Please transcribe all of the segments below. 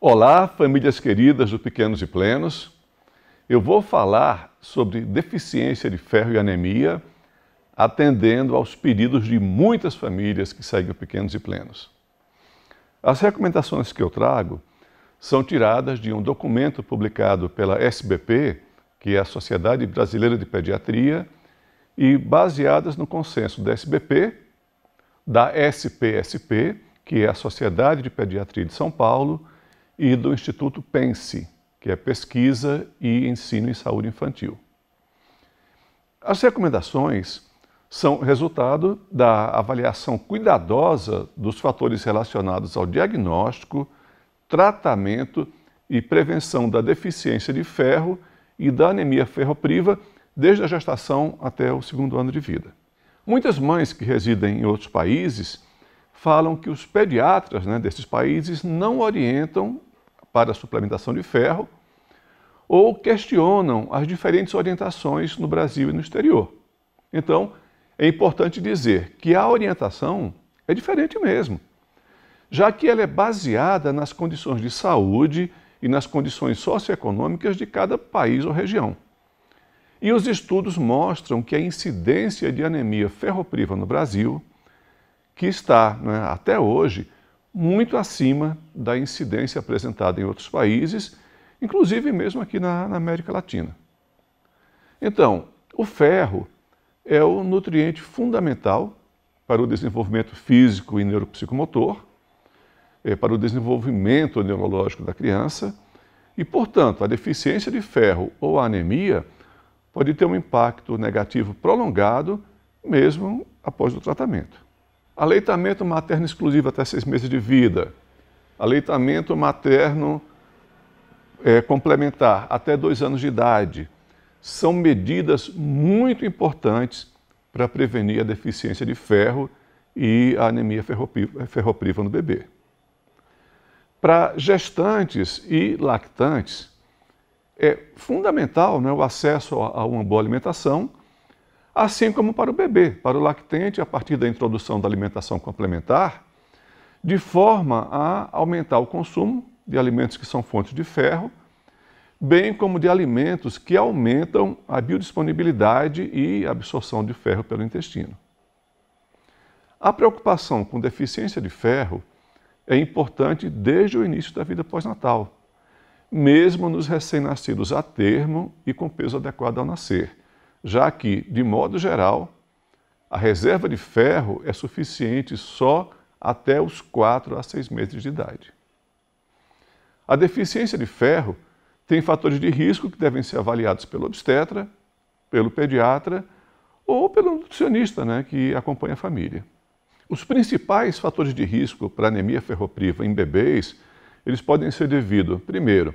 Olá, famílias queridas do Pequenos e Plenos. Eu vou falar sobre deficiência de ferro e anemia, atendendo aos pedidos de muitas famílias que seguem o Pequenos e Plenos. As recomendações que eu trago são tiradas de um documento publicado pela SBP, que é a Sociedade Brasileira de Pediatria, e baseadas no consenso da SBP, da SPSP, que é a Sociedade de Pediatria de São Paulo, e do Instituto PENSE, que é Pesquisa e Ensino em Saúde Infantil. As recomendações são resultado da avaliação cuidadosa dos fatores relacionados ao diagnóstico, tratamento e prevenção da deficiência de ferro e da anemia ferropriva desde a gestação até o segundo ano de vida. Muitas mães que residem em outros países falam que os pediatras né, desses países não orientam para a suplementação de ferro ou questionam as diferentes orientações no Brasil e no exterior. Então, é importante dizer que a orientação é diferente mesmo, já que ela é baseada nas condições de saúde e nas condições socioeconômicas de cada país ou região. E os estudos mostram que a incidência de anemia ferropriva no Brasil, que está né, até hoje muito acima da incidência apresentada em outros países, inclusive mesmo aqui na, na América Latina. Então, o ferro é o nutriente fundamental para o desenvolvimento físico e neuropsicomotor, é, para o desenvolvimento neurológico da criança e, portanto, a deficiência de ferro ou anemia pode ter um impacto negativo prolongado mesmo após o tratamento. Aleitamento materno exclusivo até seis meses de vida. Aleitamento materno é, complementar até dois anos de idade. São medidas muito importantes para prevenir a deficiência de ferro e a anemia ferropriva no bebê. Para gestantes e lactantes, é fundamental né, o acesso a uma boa alimentação assim como para o bebê, para o lactente, a partir da introdução da alimentação complementar, de forma a aumentar o consumo de alimentos que são fontes de ferro, bem como de alimentos que aumentam a biodisponibilidade e a absorção de ferro pelo intestino. A preocupação com deficiência de ferro é importante desde o início da vida pós-natal, mesmo nos recém-nascidos a termo e com peso adequado ao nascer já que, de modo geral, a reserva de ferro é suficiente só até os 4 a 6 meses de idade. A deficiência de ferro tem fatores de risco que devem ser avaliados pelo obstetra, pelo pediatra ou pelo nutricionista né, que acompanha a família. Os principais fatores de risco para anemia ferropriva em bebês, eles podem ser devido, primeiro,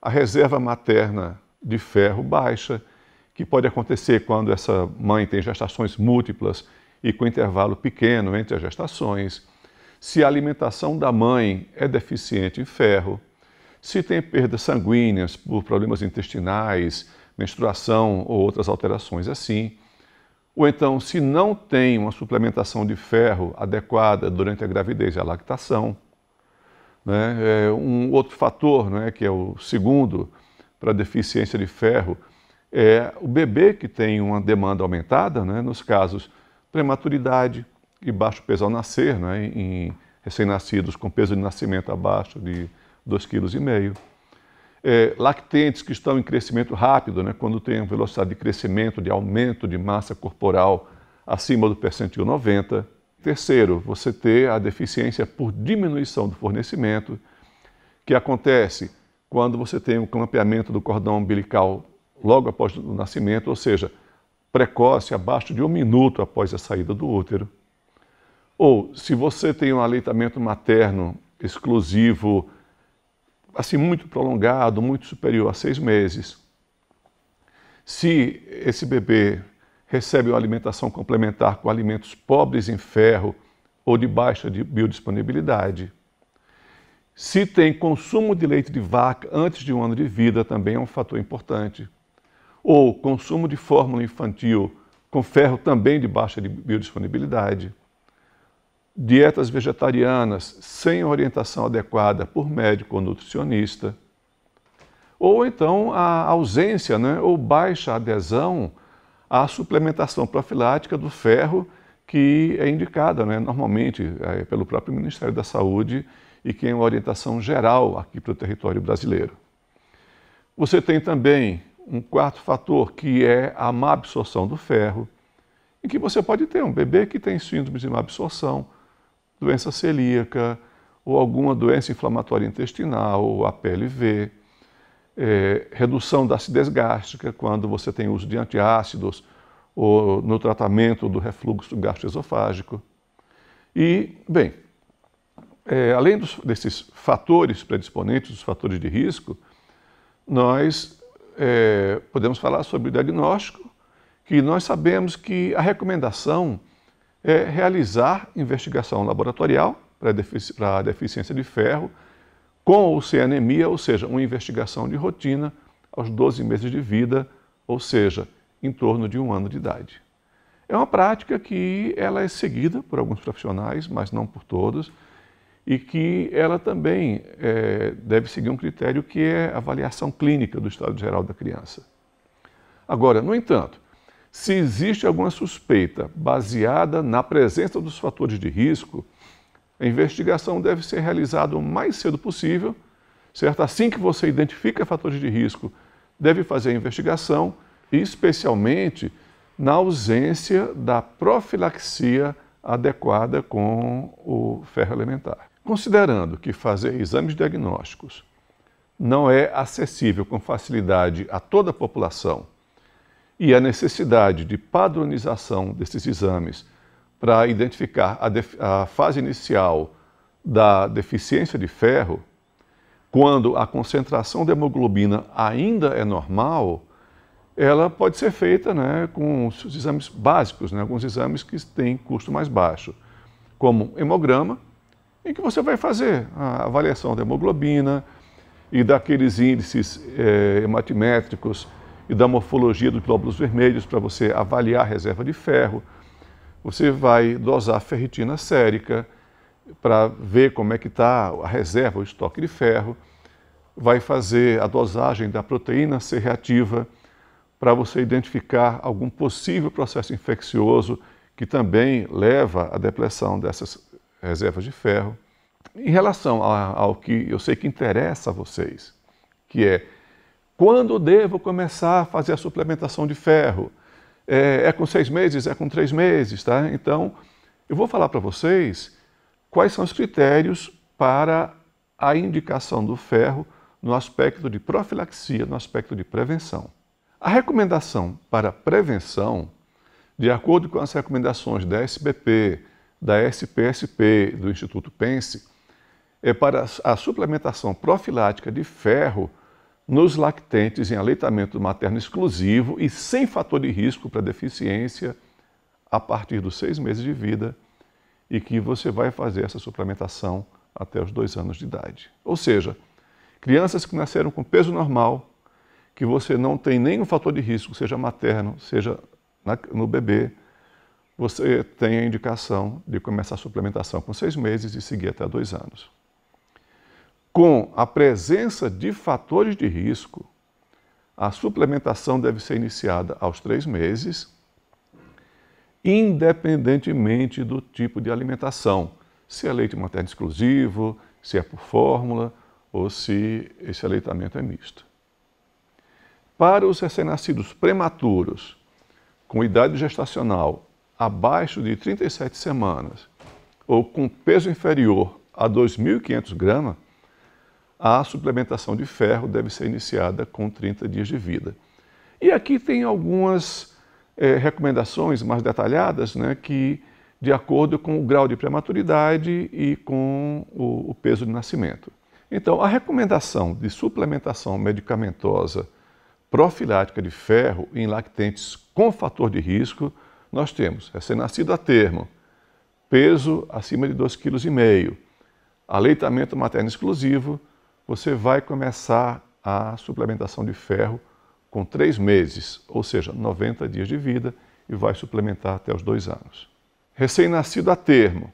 à reserva materna de ferro baixa, que pode acontecer quando essa mãe tem gestações múltiplas e com intervalo pequeno entre as gestações, se a alimentação da mãe é deficiente em ferro, se tem perdas sanguíneas por problemas intestinais, menstruação ou outras alterações assim, ou então se não tem uma suplementação de ferro adequada durante a gravidez e a lactação. Né? É, um outro fator, né, que é o segundo para deficiência de ferro, é o bebê que tem uma demanda aumentada, né, nos casos prematuridade e baixo peso ao nascer, né, em recém-nascidos com peso de nascimento abaixo de 2,5 kg. É, lactentes que estão em crescimento rápido, né, quando tem uma velocidade de crescimento, de aumento de massa corporal acima do percentil 90. Terceiro, você ter a deficiência por diminuição do fornecimento, que acontece quando você tem um clampeamento do cordão umbilical logo após o nascimento, ou seja, precoce, abaixo de um minuto após a saída do útero. Ou, se você tem um aleitamento materno exclusivo, assim, muito prolongado, muito superior a seis meses, se esse bebê recebe uma alimentação complementar com alimentos pobres em ferro ou de baixa de biodisponibilidade, se tem consumo de leite de vaca antes de um ano de vida, também é um fator importante ou consumo de fórmula infantil com ferro também de baixa biodisponibilidade, dietas vegetarianas sem orientação adequada por médico ou nutricionista, ou então a ausência né, ou baixa adesão à suplementação profilática do ferro que é indicada né, normalmente é, pelo próprio Ministério da Saúde e que é uma orientação geral aqui para o território brasileiro. Você tem também um quarto fator que é a má absorção do ferro, em que você pode ter um bebê que tem síndrome de má absorção, doença celíaca, ou alguma doença inflamatória intestinal, ou a PLV, é, redução da acidez gástrica quando você tem uso de antiácidos ou no tratamento do refluxo gastroesofágico. E, bem, é, além dos, desses fatores predisponentes, os fatores de risco, nós é, podemos falar sobre o diagnóstico, que nós sabemos que a recomendação é realizar investigação laboratorial para defici a deficiência de ferro com ou sem anemia, ou seja, uma investigação de rotina aos 12 meses de vida, ou seja, em torno de um ano de idade. É uma prática que ela é seguida por alguns profissionais, mas não por todos e que ela também é, deve seguir um critério que é a avaliação clínica do estado geral da criança. Agora, no entanto, se existe alguma suspeita baseada na presença dos fatores de risco, a investigação deve ser realizada o mais cedo possível, certo? Assim que você identifica fatores de risco, deve fazer a investigação, especialmente na ausência da profilaxia adequada com o ferro elementar. Considerando que fazer exames diagnósticos não é acessível com facilidade a toda a população e a necessidade de padronização desses exames para identificar a, a, fase inicial da deficiência de ferro, quando a concentração de hemoglobina ainda é normal, ela pode ser feita né, com os exames básicos, né, alguns exames que têm custo mais baixo, como hemograma, em que você vai fazer a avaliação da hemoglobina e daqueles índices é, hematimétricos e da morfologia dos glóbulos vermelhos para você avaliar a reserva de ferro. Você vai dosar ferritina sérica para ver como é que está a reserva, o estoque de ferro. Vai fazer a dosagem da proteína C reativa para você identificar algum possível processo infeccioso que também leva à depressão dessas reservas de ferro. Em relação a, ao que eu sei que interessa a vocês, que é quando devo começar a fazer a suplementação de ferro? É, é com seis meses? É com três meses? Tá? Então, eu vou falar para vocês quais são os critérios para a indicação do ferro no aspecto de profilaxia, no aspecto de prevenção. A recomendação para prevenção, de acordo com as recomendações da SBP, da SPSP, do Instituto Pense, é para a suplementação profilática de ferro nos lactentes em aleitamento materno exclusivo e sem fator de risco para deficiência a partir dos seis meses de vida e que você vai fazer essa suplementação até os dois anos de idade. Ou seja, crianças que nasceram com peso normal, que você não tem nenhum fator de risco, seja materno, seja na, no bebê, você tem a indicação de começar a suplementação com seis meses e seguir até dois anos. Com a presença de fatores de risco, a suplementação deve ser iniciada aos três meses, independentemente do tipo de alimentação, se é leite materno exclusivo, se é por fórmula ou se esse aleitamento é misto. Para os recém-nascidos prematuros, com idade gestacional abaixo de 37 semanas ou com peso inferior a 2.500 gramas, a suplementação de ferro deve ser iniciada com 30 dias de vida. E aqui tem algumas é, recomendações mais detalhadas, né, que de acordo com o grau de prematuridade e com o, o peso de nascimento. Então, a recomendação de suplementação medicamentosa profilática de ferro em lactentes com fator de risco nós temos é recém-nascido a termo, peso acima de 2,5 kg, aleitamento materno exclusivo, você vai começar a suplementação de ferro com 3 meses, ou seja, 90 dias de vida, e vai suplementar até os 2 anos. Recém-nascido a termo,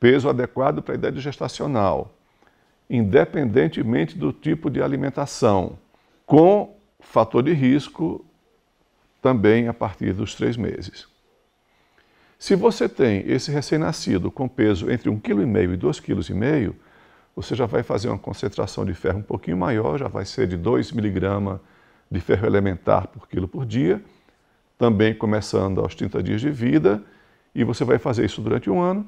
peso adequado para a idade gestacional, independentemente do tipo de alimentação, com fator de risco também a partir dos três meses. Se você tem esse recém-nascido com peso entre 1,5 kg e 2,5 kg, você já vai fazer uma concentração de ferro um pouquinho maior, já vai ser de 2 miligramas de ferro elementar por quilo por dia, também começando aos 30 dias de vida, e você vai fazer isso durante um ano,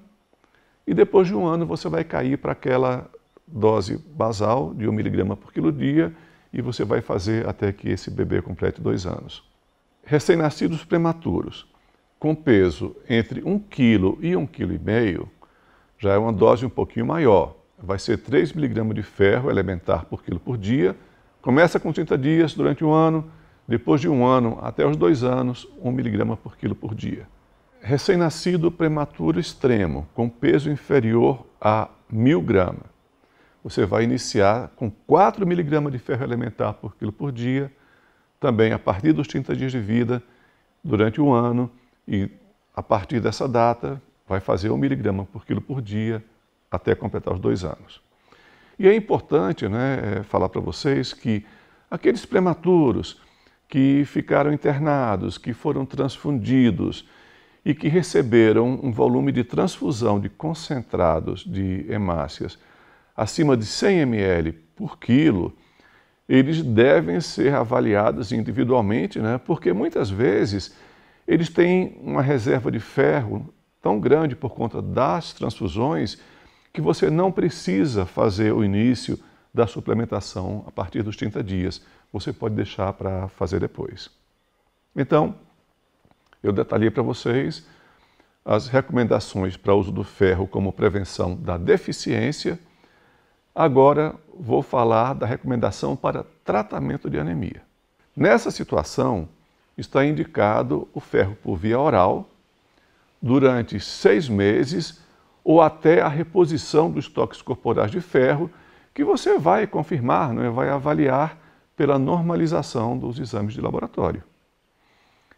e depois de um ano você vai cair para aquela dose basal de 1 miligrama por quilo dia, e você vai fazer até que esse bebê complete dois anos. Recém-nascidos prematuros com peso entre 1 kg e 1,5 kg, já é uma dose um pouquinho maior. Vai ser 3 miligramas de ferro elementar por quilo por dia. Começa com 30 dias durante um ano, depois de um ano até os dois anos, 1 miligrama por quilo por dia. Recém-nascido prematuro extremo, com peso inferior a 1.000 gramas. Você vai iniciar com 4 miligramas de ferro elementar por quilo por dia, também a partir dos 30 dias de vida, durante um ano, e a partir dessa data, vai fazer um miligrama por quilo por dia até completar os dois anos. E é importante né, é, falar para vocês que aqueles prematuros que ficaram internados, que foram transfundidos e que receberam um volume de transfusão de concentrados de hemácias acima de 100 ml por quilo, eles devem ser avaliados individualmente, né, porque muitas vezes eles têm uma reserva de ferro tão grande por conta das transfusões que você não precisa fazer o início da suplementação a partir dos 30 dias. Você pode deixar para fazer depois. Então, eu detalhei para vocês as recomendações para uso do ferro como prevenção da deficiência. Agora vou falar da recomendação para tratamento de anemia. Nessa situação, está indicado o ferro por via oral durante seis meses ou até a reposição dos toques corporais de ferro, que você vai confirmar, é? vai avaliar pela normalização dos exames de laboratório.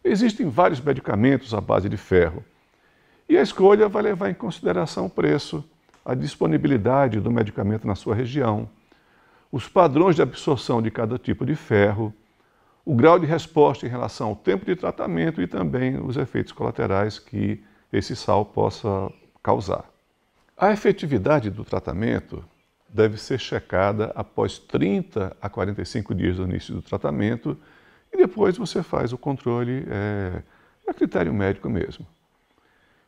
Existem vários medicamentos à base de ferro e a escolha vai levar em consideração o preço, a disponibilidade do medicamento na sua região, os padrões de absorção de cada tipo de ferro, o grau de resposta em relação ao tempo de tratamento e também os efeitos colaterais que esse sal possa causar. A efetividade do tratamento deve ser checada após 30 a 45 dias do início do tratamento e depois você faz o controle é, a critério médico mesmo.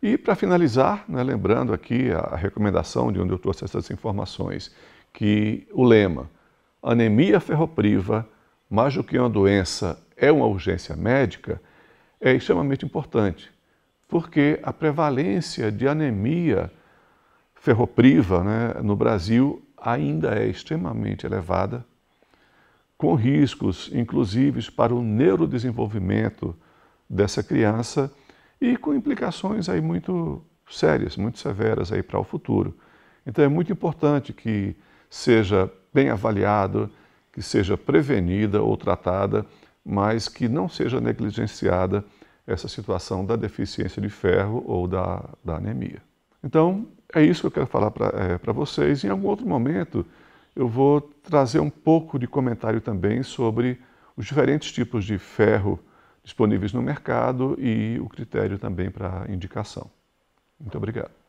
E para finalizar, né, lembrando aqui a recomendação de onde eu trouxe essas informações, que o lema anemia ferropriva mais do que uma doença é uma urgência médica, é extremamente importante, porque a prevalência de anemia ferropriva né, no Brasil ainda é extremamente elevada, com riscos, inclusive, para o neurodesenvolvimento dessa criança e com implicações aí muito sérias, muito severas aí para o futuro. Então é muito importante que seja bem avaliado, que seja prevenida ou tratada, mas que não seja negligenciada essa situação da deficiência de ferro ou da, da anemia. Então, é isso que eu quero falar para é, eh, vocês. Em algum outro momento, eu vou trazer um pouco de comentário também sobre os diferentes tipos de ferro disponíveis no mercado e o critério também para indicação. Muito obrigado.